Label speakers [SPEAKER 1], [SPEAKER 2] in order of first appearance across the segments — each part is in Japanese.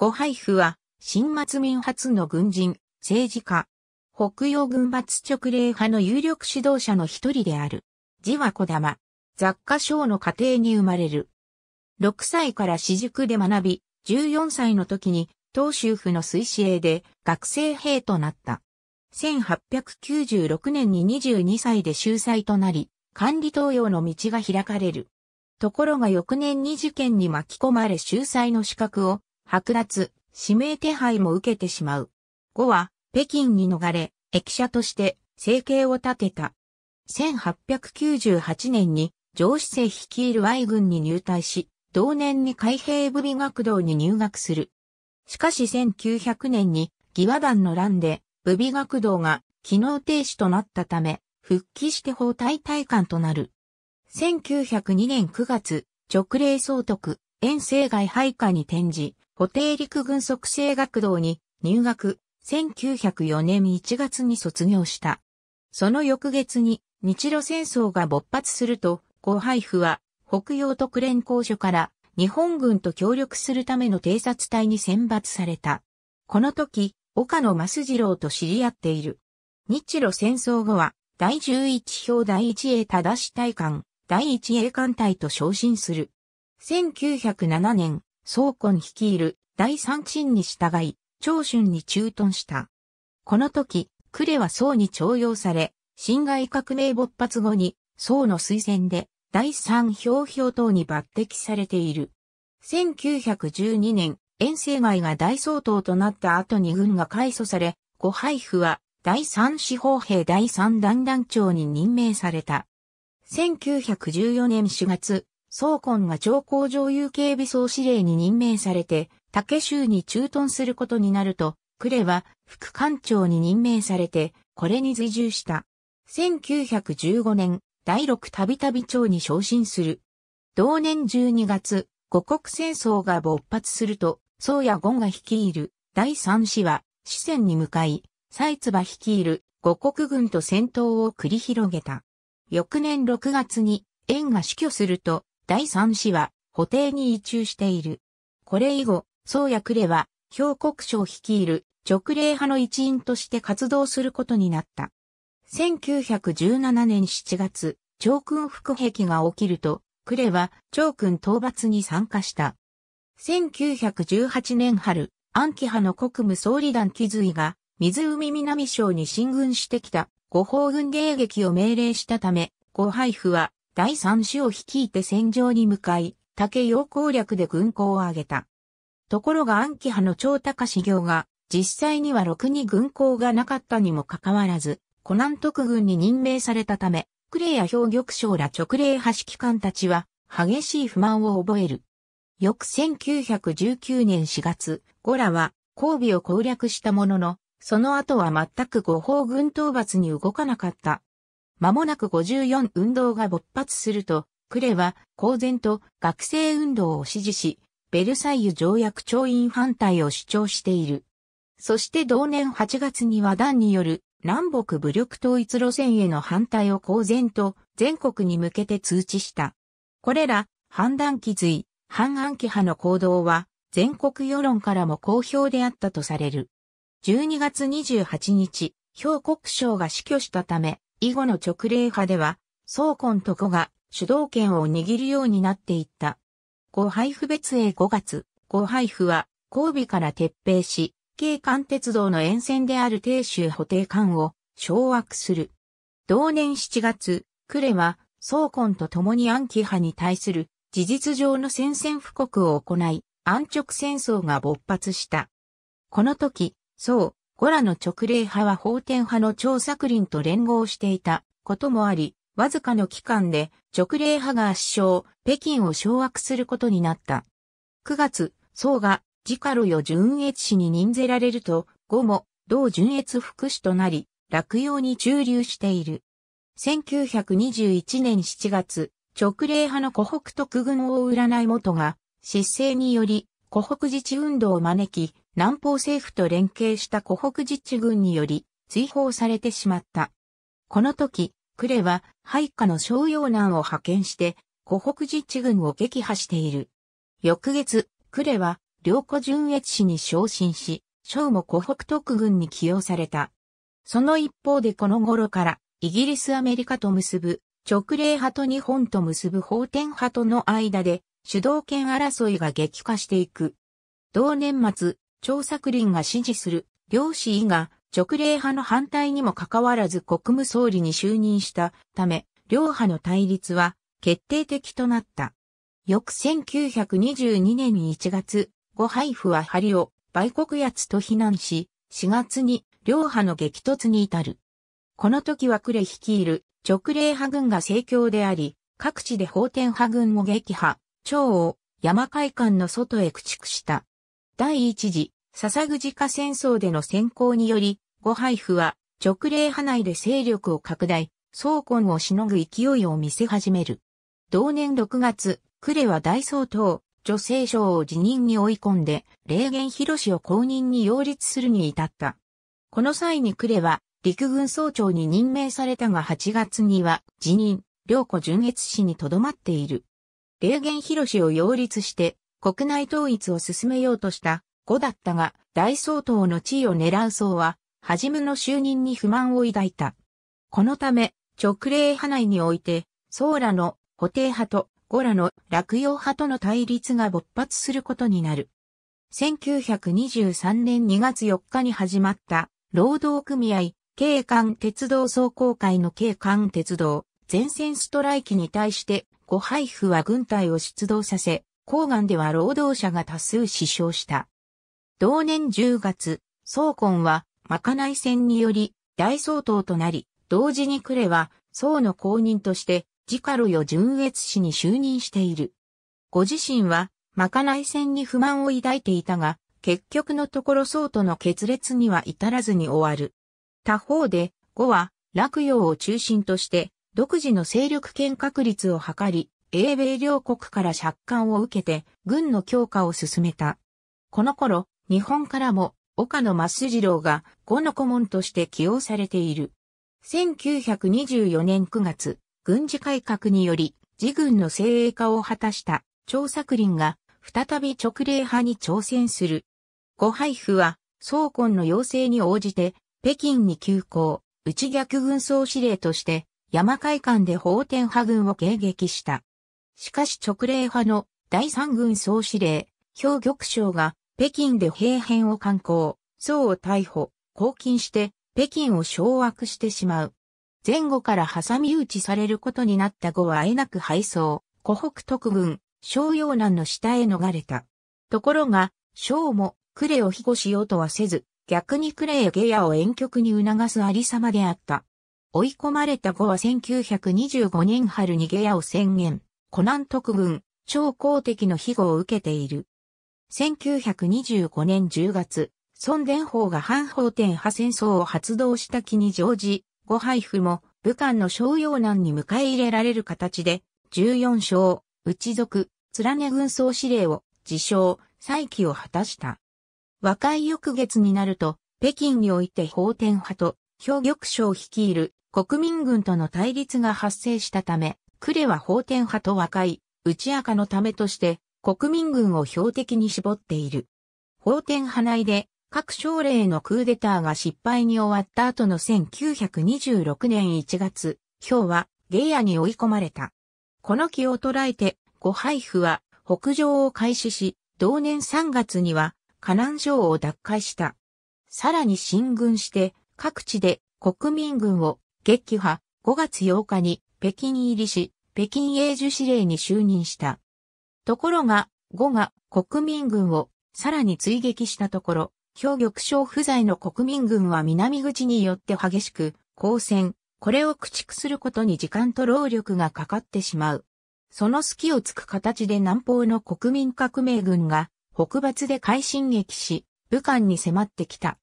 [SPEAKER 1] ご配布は、新末民初の軍人、政治家、北洋軍閥直令派の有力指導者の一人である。字は小玉。雑貨商の家庭に生まれる。6歳から私塾で学び、14歳の時に、東州府の水師営で学生兵となった。1896年に22歳で秀才となり、管理東洋の道が開かれる。ところが翌年に事件に巻き込まれ秀才の資格を剥奪、指名手配も受けてしまう。後は、北京に逃れ、駅舎として生計を立てた。1898年に上司生率いる Y 軍に入隊し、同年に海兵部備学堂に入学する。しかし1900年に義和団の乱で部備学堂が機能停止となったため、復帰して包帯体官となる。1902年9月、直令総督、遠征外配下に転じ、固定陸軍即成学堂に入学、1904年1月に卒業した。その翌月に日露戦争が勃発すると、後輩府は北洋特連公所から日本軍と協力するための偵察隊に選抜された。この時、岡野正次郎と知り合っている。日露戦争後は、第11表第1衛正し隊官、第1衛艦隊と昇進する。1907年、総根率いる第三鎮に従い、長春に駐屯した。この時、呉は宋に徴用され、辛亥革命勃発後に、宋の推薦で、第三票票等に抜擢されている。1912年、遠征外が大総統となった後に軍が改組され、ご配布は第三司法兵第三団団長に任命された。1914年4月、総根が長江上有警備総司令に任命されて、竹州に駐屯することになると、呉は副官庁に任命されて、これに随従した。1915年、第六度び長に昇進する。同年12月、五国戦争が勃発すると、宗谷言が率いる第三師は四川に向かい、蔡唾率いる五国軍と戦闘を繰り広げた。翌年6月に、円が死去すると、第三子は、補定に移中している。これ以後、宗谷呉は、兵国省率いる直令派の一員として活動することになった。1917年7月、長君副壁が起きると、呉は長君討伐に参加した。1918年春、安徽派の国務総理団気髄が、水海南省に進軍してきた、五方軍迎撃を命令したため、五配布は第三種を率いて戦場に向かい、竹陽攻略で軍港を挙げた。ところが暗記派の長高修行が、実際にはろくに軍港がなかったにもかかわらず、湖南特軍に任命されたため、クレイや氷玉将ら直令派指揮官たちは、激しい不満を覚える。翌1919年4月、ゴラは交尾を攻略したものの、その後は全く誤報軍討伐に動かなかった。間もなく54運動が勃発すると、クレは公然と学生運動を支持し、ベルサイユ条約調印反対を主張している。そして同年8月には団による南北武力統一路線への反対を公然と全国に向けて通知した。これら、反断気い、反暗記派の行動は、全国世論からも好評であったとされる。12月28日、評国省が死去したため、以後の直令派では、総根と子が主導権を握るようになっていった。後配布別英5月、後配布は神戸から撤兵し、京関鉄道の沿線である定州補定艦を掌握する。同年7月、呉は総根と共に暗記派に対する事実上の宣戦布告を行い、安直戦争が勃発した。この時、総、ゴラの直令派は法典派の張作林と連合していたこともあり、わずかの期間で直令派が圧勝、北京を掌握することになった。9月、宋が自家路与純越氏に任ぜられると、後も同純越副使となり、落葉に駐留している。1921年7月、直令派の湖北特軍を占い元が、失政により、湖北自治運動を招き、南方政府と連携した湖北自治軍により追放されてしまった。この時、呉は配下の商用難を派遣して湖北自治軍を撃破している。翌月、呉は両湖純越氏に昇進し、将も湖北特軍に起用された。その一方でこの頃からイギリスアメリカと結ぶ直令派と日本と結ぶ法典派との間で主導権争いが激化していく。同年末、張作林が支持する両氏以が直令派の反対にもかかわらず国務総理に就任したため、両派の対立は決定的となった。翌1922年1月、ご配布は針を売国奴と非難し、4月に両派の激突に至る。この時はクレ率いる直令派軍が盛況であり、各地で法天派軍も撃破、長を山海間の外へ駆逐した。第一次、笹口家戦争での先行により、ご配布は直令派内で勢力を拡大、総根をしのぐ勢いを見せ始める。同年6月、呉は大総統、女性省を辞任に追い込んで、霊源広氏を公認に擁立するに至った。この際に呉は、陸軍総長に任命されたが8月には、辞任、良子純越氏にとどまっている。霊源広氏を擁立して、国内統一を進めようとした後だったが、大総統の地位を狙う層は、はじむの就任に不満を抱いた。このため、直令派内において、僧らの固定派とゴラの落葉派との対立が勃発することになる。1923年2月4日に始まった労働組合、警官鉄道総工会の警官鉄道、全線ストライキに対して、五配布は軍隊を出動させ、郊外では労働者が多数死傷した。同年10月、総根は、まかない戦により、大総統となり、同時にレは、総の公認として、自家路与純越氏に就任している。ご自身は、まかない戦に不満を抱いていたが、結局のところ総との決裂には至らずに終わる。他方で、後は、洛陽を中心として、独自の勢力圏確立を図り、英米両国から借款を受けて軍の強化を進めた。この頃、日本からも岡野松次郎が五の顧問として起用されている。1924年9月、軍事改革により、自軍の精鋭化を果たした張作林が再び直令派に挑戦する。五配布は、総根の要請に応じて、北京に急行、内逆軍総司令として、山海間で法天派軍を迎撃した。しかし直令派の第三軍総司令、兵玉将が北京で兵変を観光、宋を逮捕、拘禁して北京を掌握してしまう。前後から挟み撃ちされることになった後はあえなく敗走、湖北特軍、小陽南の下へ逃れた。ところが、将も、呉を庇護しようとはせず、逆に呉や下野を遠曲に促すありさまであった。追い込まれた後は1925年春に下野を宣言。コナン特軍、超公敵の庇護を受けている。1925年10月、孫伝法が反法天派戦争を発動した木に乗じ、ご配布も武漢の商用難に迎え入れられる形で、14章、内族、連ね軍総司令を、自称、再起を果たした。和解翌月になると、北京において法天派と、兵玉省を率いる国民軍との対立が発生したため、クレは法天派と和解、内赤のためとして、国民軍を標的に絞っている。法天派内で、各省令のクーデターが失敗に終わった後の1926年1月、氷はゲイに追い込まれた。この気を捉えて、ご配布は北上を開始し、同年3月には、河南省を奪回した。さらに進軍して、各地で国民軍を撃破、5月8日に北京入りし、北京永寿司令に就任した。ところが、後が国民軍をさらに追撃したところ、兵玉将不在の国民軍は南口によって激しく抗戦、これを駆逐することに時間と労力がかかってしまう。その隙をつく形で南方の国民革命軍が北伐で快進撃し、武漢に迫ってきた。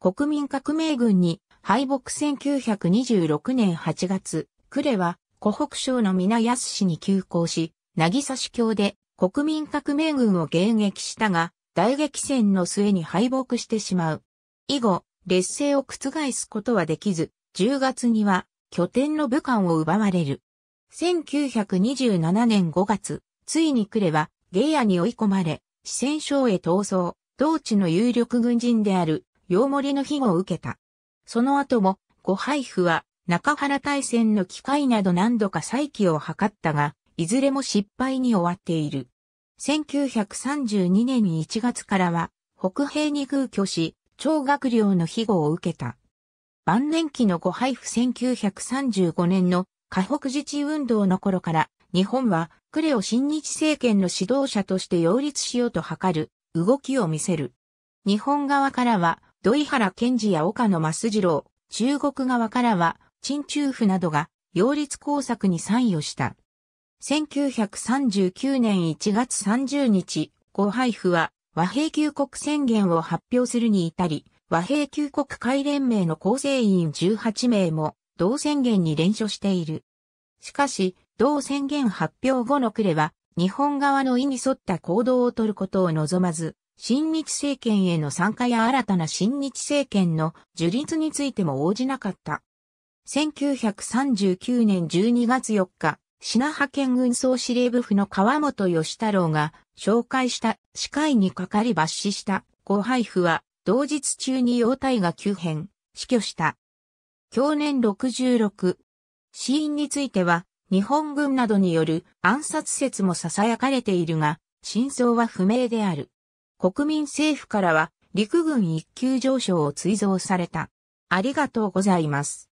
[SPEAKER 1] 国民革命軍に敗北1926年8月、呉は湖北省の皆安市に急行し、渚市橋で国民革命軍を迎撃したが、大激戦の末に敗北してしまう。以後、劣勢を覆すことはできず、10月には拠点の武漢を奪われる。1927年5月、ついに呉はゲイアに追い込まれ、四川省へ逃走、同地の有力軍人である、陽森の庇護を受けた。その後も、ご配布は中原大戦の機会など何度か再起を図ったが、いずれも失敗に終わっている。1932年1月からは、北平に空居し、超学寮の庇護を受けた。晩年期のご配布1935年の河北自治運動の頃から、日本はクレオ新日政権の指導者として擁立しようと図る動きを見せる。日本側からは、土井原健治や岡野増次郎、中国側からは、陳中府などが擁立工作に参与した。1939年1月30日、後配布は和平休国宣言を発表するに至り、和平休国会連盟の構成員18名も同宣言に連署している。しかし、同宣言発表後の暮れは、日本側の意に沿った行動を取ることを望まず、新日政権への参加や新たな新日政権の樹立についても応じなかった。1939年12月4日、品派遣軍総司令部府の川本義太郎が紹介した司会にかかり抜死した後配布は同日中に容体が急変、死去した。去年66。死因については日本軍などによる暗殺説も囁かれているが、真相は不明である。国民政府からは陸軍一級上昇を追贈された。ありがとうございます。